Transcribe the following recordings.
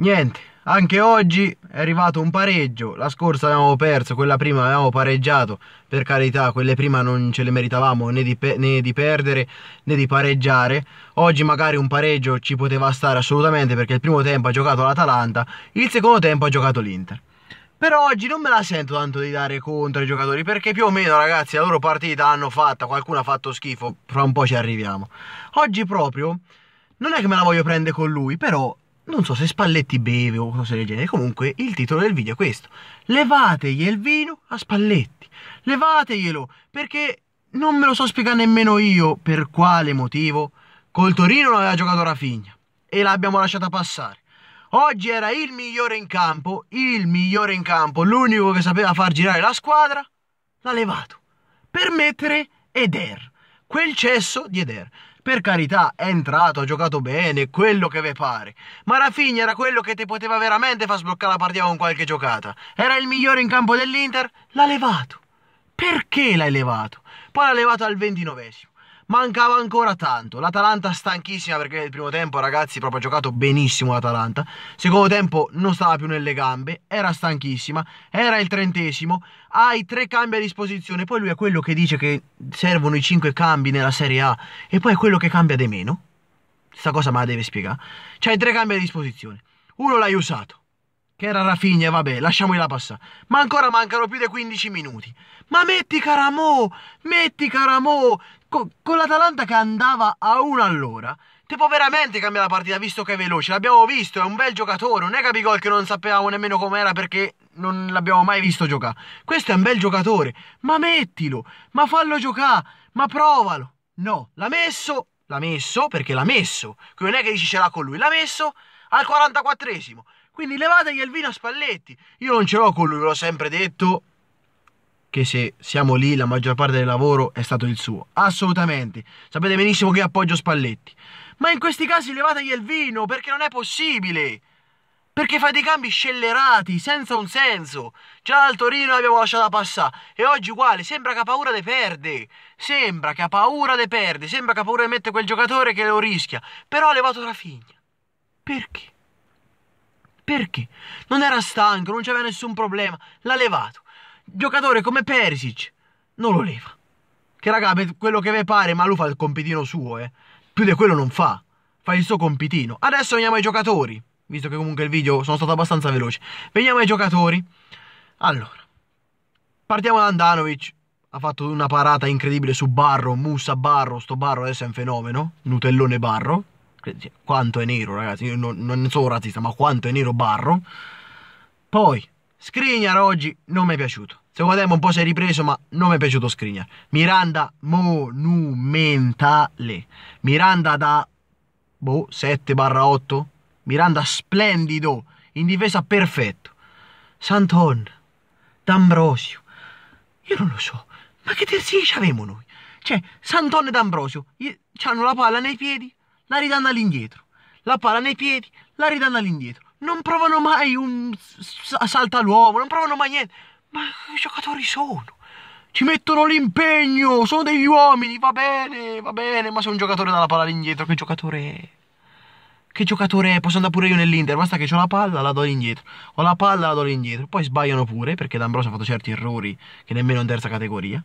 Niente, anche oggi è arrivato un pareggio, la scorsa avevamo perso, quella prima avevamo pareggiato, per carità, quelle prima non ce le meritavamo né di, pe né di perdere né di pareggiare, oggi magari un pareggio ci poteva stare assolutamente perché il primo tempo ha giocato l'Atalanta, il secondo tempo ha giocato l'Inter. Però oggi non me la sento tanto di dare contro ai giocatori perché più o meno ragazzi la loro partita l'hanno fatta, qualcuno ha fatto schifo, fra un po' ci arriviamo. Oggi proprio non è che me la voglio prendere con lui, però non so se Spalletti beve o cose del genere, comunque il titolo del video è questo. Levategli il vino a Spalletti, levateglielo, perché non me lo so spiegare nemmeno io per quale motivo col Torino l'aveva giocato Rafinha e l'abbiamo lasciata passare. Oggi era il migliore in campo, il migliore in campo, l'unico che sapeva far girare la squadra, l'ha levato per mettere Eder, quel cesso di Eder. Per carità, è entrato, ha giocato bene, quello che ve pare. Ma Rafinha era quello che ti poteva veramente far sbloccare la partita con qualche giocata. Era il migliore in campo dell'Inter, l'ha levato. Perché l'hai levato? Poi l'ha levato al ventinovesimo mancava ancora tanto. L'Atalanta stanchissima perché nel primo tempo, ragazzi, proprio ha giocato benissimo l'Atalanta. Secondo tempo non stava più nelle gambe, era stanchissima, era il trentesimo, hai tre cambi a disposizione, poi lui è quello che dice che servono i cinque cambi nella Serie A e poi è quello che cambia di meno. Sta cosa me la deve spiegare. C'hai tre cambi a disposizione. Uno l'hai usato che era Rafinha, vabbè, lasciamogliela passare. Ma ancora mancano più di 15 minuti. Ma metti Caramo, metti Caramo, con, con l'Atalanta che andava a 1 all'ora, Tipo veramente cambia la partita visto che è veloce. L'abbiamo visto, è un bel giocatore. Non è Gabigol che non sapevamo nemmeno com'era perché non l'abbiamo mai visto giocare. Questo è un bel giocatore, ma mettilo, ma fallo giocare, ma provalo. No, l'ha messo, l'ha messo perché l'ha messo. Quindi non è che dici ce l'ha con lui, l'ha messo al 44esimo. Quindi levategli il vino a Spalletti. Io non ce l'ho con lui, ve l'ho sempre detto, che se siamo lì la maggior parte del lavoro è stato il suo. Assolutamente. Sapete benissimo che appoggio Spalletti. Ma in questi casi levategli il vino perché non è possibile. Perché fa dei cambi scellerati, senza un senso. Già al Torino l'abbiamo lasciata passare. E oggi uguale, sembra che ha paura di perde. Sembra che ha paura di perde. Sembra che ha paura di mettere quel giocatore che lo rischia. Però ha levato la figlia. Perché? Perché? Non era stanco, non c'aveva nessun problema. L'ha levato giocatore come Perisic non lo leva. Che raga, quello che vi pare, ma lui fa il compitino suo, eh. Più di quello non fa, fa il suo compitino. Adesso veniamo ai giocatori, visto che comunque il video sono stato abbastanza veloce. Veniamo ai giocatori. Allora, partiamo da Andanovic. Ha fatto una parata incredibile su Barro, Musa Barro, sto Barro adesso è un fenomeno, Nutellone Barro. Quanto è nero, ragazzi, io non, non sono razzista, ma quanto è nero Barro. Poi, Skriniar oggi non mi è piaciuto. Secondo me un po' si è ripreso, ma non mi è piaciuto Skriniar. Miranda monumentale. Miranda da boh, 7-8. Miranda splendido, in difesa perfetto. Santon, D'Ambrosio. Io non lo so, ma che terzini avevamo noi? Cioè, Santon e D'Ambrosio hanno la palla nei piedi, la ridanno all'indietro. La palla nei piedi, la ridanno all'indietro non provano mai un salto all'uomo, non provano mai niente. Ma che giocatori sono? Ci mettono l'impegno, sono degli uomini, va bene, va bene, ma se un giocatore dà la palla all'indietro, che giocatore è? Che giocatore è? Posso andare pure io nell'Inter, basta che ho la palla, la do indietro. Ho la palla, la do indietro. Poi sbagliano pure, perché D'Ambrosio ha fatto certi errori che nemmeno in terza categoria.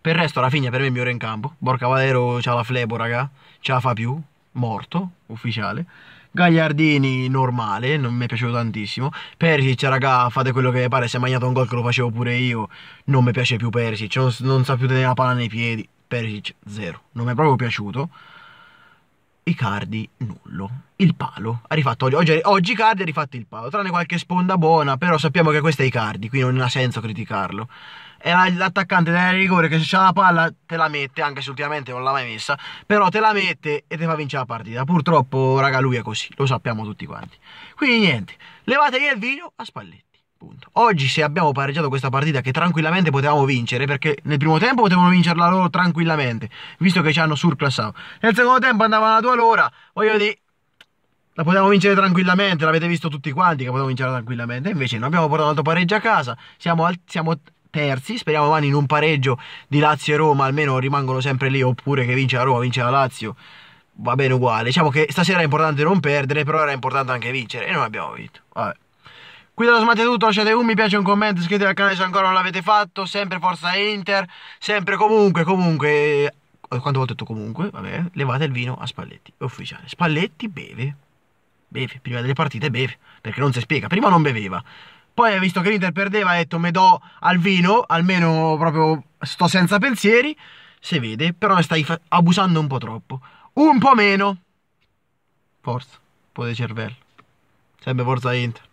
Per il resto, Rafinha per me è migliore in campo. Borca Valero c'ha la flebo, raga. Ce la fa più morto, ufficiale. Gagliardini normale, non mi è piaciuto tantissimo. Persic, raga, fate quello che vi pare. Se ha mangiato un gol che lo facevo pure io, non mi piace più Persic. Non, non sa più tenere la palla nei piedi. Persic, zero. Non mi è proprio piaciuto. Icardi nullo. Il palo ha rifatto oggi, oggi Icardi ha rifatto il palo, tranne qualche sponda buona, però sappiamo che questo è Icardi, quindi non ha senso criticarlo. È l'attaccante del rigore che se c'ha la palla te la mette, anche se ultimamente non l'ha mai messa, però te la mette e te fa vincere la partita. Purtroppo, raga, lui è così, lo sappiamo tutti quanti. Quindi niente, levategli il video a Spalletti. Punto. Oggi se abbiamo pareggiato questa partita che tranquillamente potevamo vincere, perché nel primo tempo potevano vincerla loro tranquillamente, visto che ci hanno surclassato. Nel secondo tempo andavano a due all'ora, voglio dire, la potevamo vincere tranquillamente, l'avete visto tutti quanti che potevamo vincere tranquillamente, invece non abbiamo portato altro pareggio a casa, siamo, al, siamo terzi, speriamo domani in un pareggio di Lazio e Roma, almeno rimangono sempre lì, oppure che vince la Roma, vince la Lazio. Va bene uguale, diciamo che stasera è importante non perdere, però era importante anche vincere e non abbiamo vinto. Vabbè. Qui dallo smateduto lasciate un mi piace, un commento, iscrivetevi al canale se ancora non l'avete fatto, sempre Forza Inter, sempre comunque, comunque, eh, quando ho detto comunque, vabbè, levate il vino a Spalletti, ufficiale. Spalletti beve, beve, prima delle partite beve, perché non si spiega, prima non beveva. Poi ha visto che l'Inter perdeva, ha detto me do al vino, almeno proprio sto senza pensieri, se vede, però ne stai abusando un po' troppo. Un po' meno. Forza, un po' di cervello. Sempre Forza Inter.